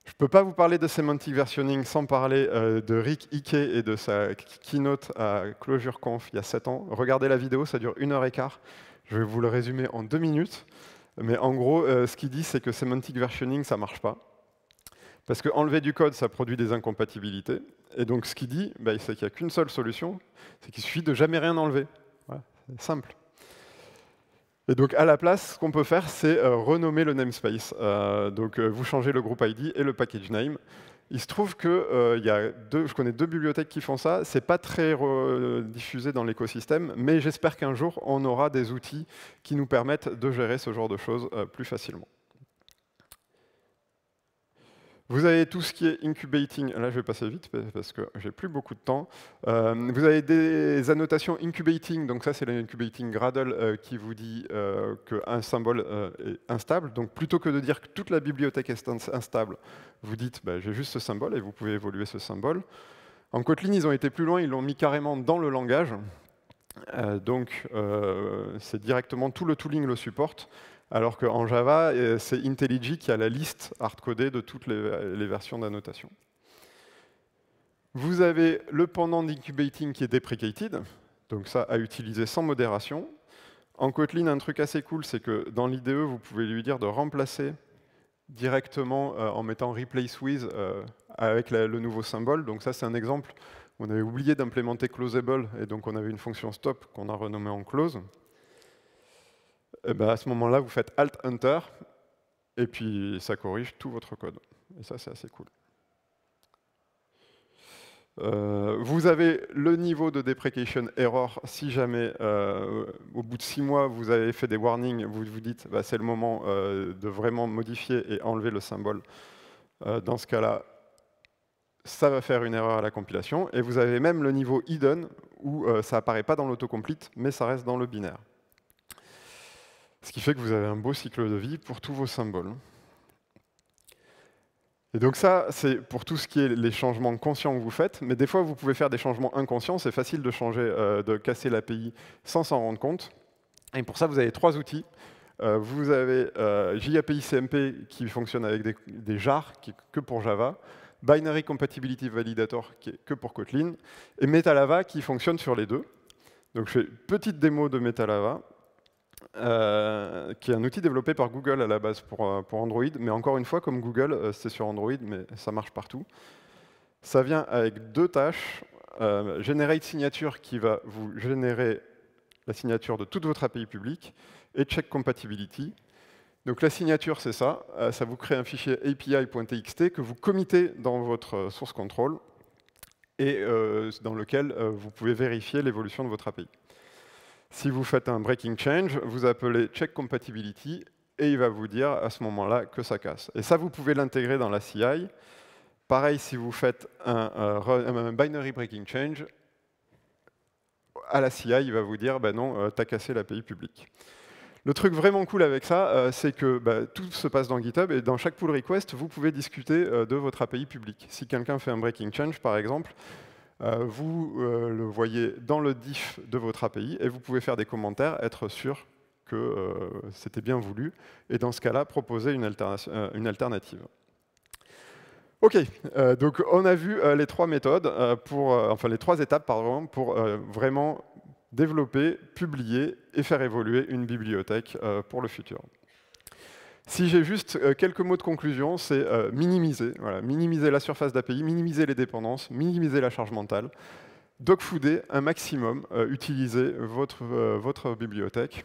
Je ne peux pas vous parler de semantic versioning sans parler de Rick Ike et de sa keynote à ClojureConf il y a 7 ans. Regardez la vidéo, ça dure une heure et quart. Je vais vous le résumer en deux minutes. Mais en gros, ce qu'il dit, c'est que semantic versioning, ça ne marche pas. Parce qu'enlever du code, ça produit des incompatibilités. Et donc, ce qu'il dit, bah, c'est qu'il n'y a qu'une seule solution, c'est qu'il suffit de jamais rien enlever. C'est simple. Et donc, à la place, ce qu'on peut faire, c'est euh, renommer le namespace. Euh, donc, euh, vous changez le groupe ID et le package name. Il se trouve que y a deux, je connais deux bibliothèques qui font ça. C'est pas très diffusé dans l'écosystème, mais j'espère qu'un jour, on aura des outils qui nous permettent de gérer ce genre de choses plus facilement. Vous avez tout ce qui est incubating, là je vais passer vite parce que j'ai plus beaucoup de temps. Euh, vous avez des annotations incubating, donc ça c'est l'incubating Gradle euh, qui vous dit euh, qu'un symbole est instable. Donc plutôt que de dire que toute la bibliothèque est instable, vous dites bah, j'ai juste ce symbole et vous pouvez évoluer ce symbole. En Kotlin, ils ont été plus loin, ils l'ont mis carrément dans le langage. donc c'est directement tout le tooling le supporte alors qu'en Java, euh, c'est IntelliJ qui a la liste hardcodée de toutes euh, les, versions d'annotation. Vous avez le pendant d'incubating qui est deprecated, donc ça à utiliser sans modération. En Kotlin, un truc assez cool, c'est que dans l'IDE, vous pouvez lui dire de remplacer directement euh, en mettant replace with avec le nouveau symbole. Donc ça, c'est un exemple. On avait oublié d'implémenter closable, et donc on avait une fonction stop qu'on a renommée en close. Eh ben, à ce moment-là, vous faites Alt Enter, et puis ça corrige tout votre code. Et ça, c'est assez cool. Euh, vous avez le niveau de deprecation error si jamais, euh, au bout de six mois, vous avez fait des warnings, vous vous dites bah, c'est le moment euh, de vraiment modifier et enlever le symbole. dans ce cas-là, ça va faire une erreur à la compilation. Et vous avez même le niveau hidden où ça apparaît pas dans l'autocomplete, mais ça reste dans le binaire. Ce qui fait que vous avez un beau cycle de vie pour tous vos symboles. Et donc ça, c'est pour tout ce qui est les changements conscients que vous faites, mais des fois, vous pouvez faire des changements inconscients, c'est facile de changer, euh, de casser l'API sans s'en rendre compte. Et pour ça, vous avez trois outils. Euh, vous avez euh, JAPI CMP qui fonctionne avec des, des, jars, qui est que pour Java, Binary Compatibility Validator, qui est que pour Kotlin, et Metalava, qui fonctionne sur les deux. Donc je fais une petite démo de Metalava. Euh, qui est un outil développé par Google à la base pour, euh, Android. Mais encore une fois, comme Google, euh, c'est sur Android, mais ça marche partout. Ça vient avec deux tâches. generate signature qui va vous générer la signature de toute votre API publique et check compatibility. Donc la signature, c'est ça. ça vous crée un fichier api.txt que vous commitez dans votre source control et dans lequel vous pouvez vérifier l'évolution de votre API. Si vous faites un breaking change, vous appelez check compatibility et il va vous dire à ce moment-là que ça casse. Et ça, vous pouvez l'intégrer dans la CI. Pareil, si vous faites euh, un, binary breaking change, à la CI, il va vous dire ben non, euh, t'as cassé l'API publique. Le truc vraiment cool avec ça, euh, c'est que bah, tout se passe dans GitHub et dans chaque pull request, vous pouvez discuter de votre API publique. Si quelqu'un fait un breaking change, par exemple, euh, vous euh, le voyez dans le diff de votre API et vous pouvez faire des commentaires, être sûr que euh, c'était bien voulu, et dans ce cas-là, proposer une, alternative. OK, donc on a vu les trois méthodes, pour, enfin les trois étapes pardon, pour vraiment développer, publier et faire évoluer une bibliothèque pour le futur. Si j'ai juste euh, quelques mots de conclusion, c'est euh, minimiser. minimiser la surface d'API, minimiser les dépendances, minimiser la charge mentale. Dogfooder un maximum, euh, utiliser votre, votre bibliothèque.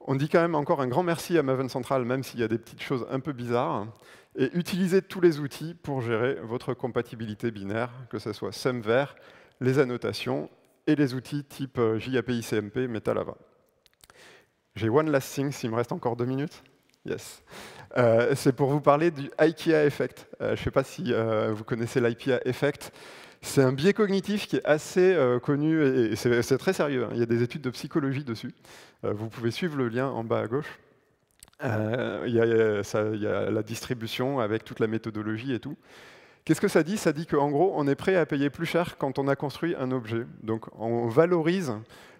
On dit quand même encore un grand merci à Maven Central, même s'il y a des petites choses un peu bizarres. Et utiliser tous les outils pour gérer votre compatibilité binaire, que ce soit SEMVer, les annotations et les outils type JAPI-CMP, Metalava. J'ai one last thing s'il me reste encore deux minutes. Yes. Euh, c'est pour vous parler du IKEA Effect. Euh, je ne sais pas si euh, vous connaissez l'IKEA Effect. C'est un biais cognitif qui est assez connu et, c'est très sérieux. Hein. Il y a des études de psychologie dessus. vous pouvez suivre le lien en bas à gauche. il y, a la distribution avec toute la méthodologie et tout. Qu'est-ce que ça dit Ça dit qu'en gros, on est prêt à payer plus cher quand on a construit un objet. Donc on valorise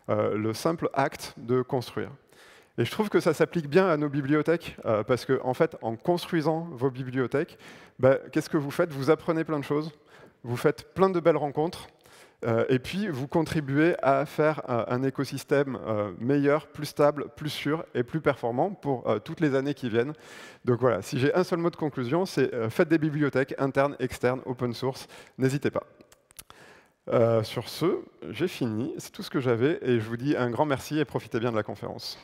le simple acte de construire. Et je trouve que ça s'applique bien à nos bibliothèques, euh, parce qu'en fait, en construisant vos bibliothèques, bah, qu'est-ce que vous faites Vous apprenez plein de choses, vous faites plein de belles rencontres, euh, et puis vous contribuez à faire euh, un écosystème meilleur, plus stable, plus sûr et plus performant pour toutes les années qui viennent. Donc voilà, si j'ai un seul mot de conclusion, c'est faites des bibliothèques internes, externes, open source, n'hésitez pas. sur ce, j'ai fini, c'est tout ce que j'avais, et je vous dis un grand merci et profitez bien de la conférence.